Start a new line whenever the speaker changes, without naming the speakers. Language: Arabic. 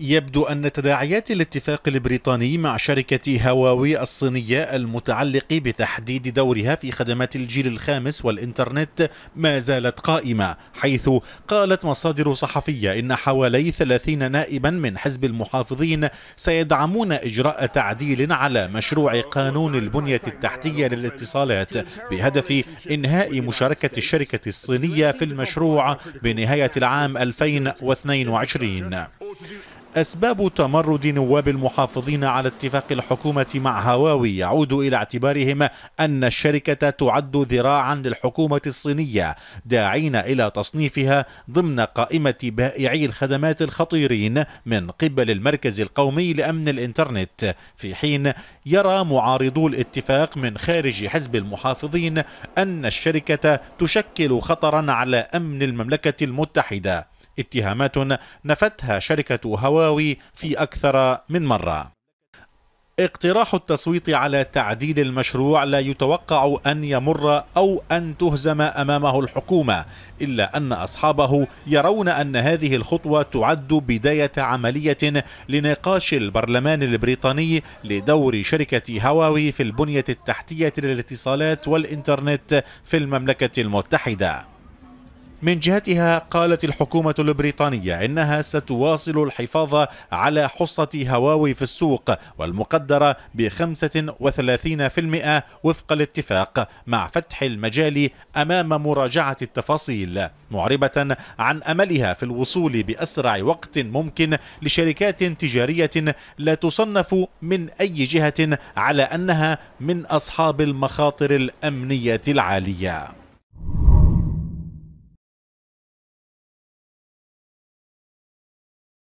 يبدو أن تداعيات الاتفاق البريطاني مع شركة هواوي الصينية المتعلق بتحديد دورها في خدمات الجيل الخامس والإنترنت ما زالت قائمة حيث قالت مصادر صحفية إن حوالي 30 نائبا من حزب المحافظين سيدعمون إجراء تعديل على مشروع قانون البنية التحتية للاتصالات بهدف إنهاء مشاركة الشركة الصينية في المشروع بنهاية العام 2022 أسباب تمرد نواب المحافظين على اتفاق الحكومة مع هواوي يعود إلى اعتبارهم أن الشركة تعد ذراعا للحكومة الصينية داعين إلى تصنيفها ضمن قائمة بائعي الخدمات الخطيرين من قبل المركز القومي لأمن الإنترنت في حين يرى معارضو الاتفاق من خارج حزب المحافظين أن الشركة تشكل خطرا على أمن المملكة المتحدة اتهامات نفتها شركة هواوي في أكثر من مرة اقتراح التصويت على تعديل المشروع لا يتوقع ان يمر او ان تهزم امامه الحكومه الا ان اصحابه يرون ان هذه الخطوه تعد بدايه عمليه لنقاش البرلمان البريطاني لدور شركه هواوي في البنيه التحتيه للاتصالات والانترنت في المملكه المتحده من جهتها قالت الحكومة البريطانية إنها ستواصل الحفاظ على حصة هواوي في السوق والمقدرة ب 35% وفق الاتفاق مع فتح المجال أمام مراجعة التفاصيل معربة عن أملها في الوصول بأسرع وقت ممكن لشركات تجارية لا تصنف من أي جهة على أنها من أصحاب المخاطر الأمنية العالية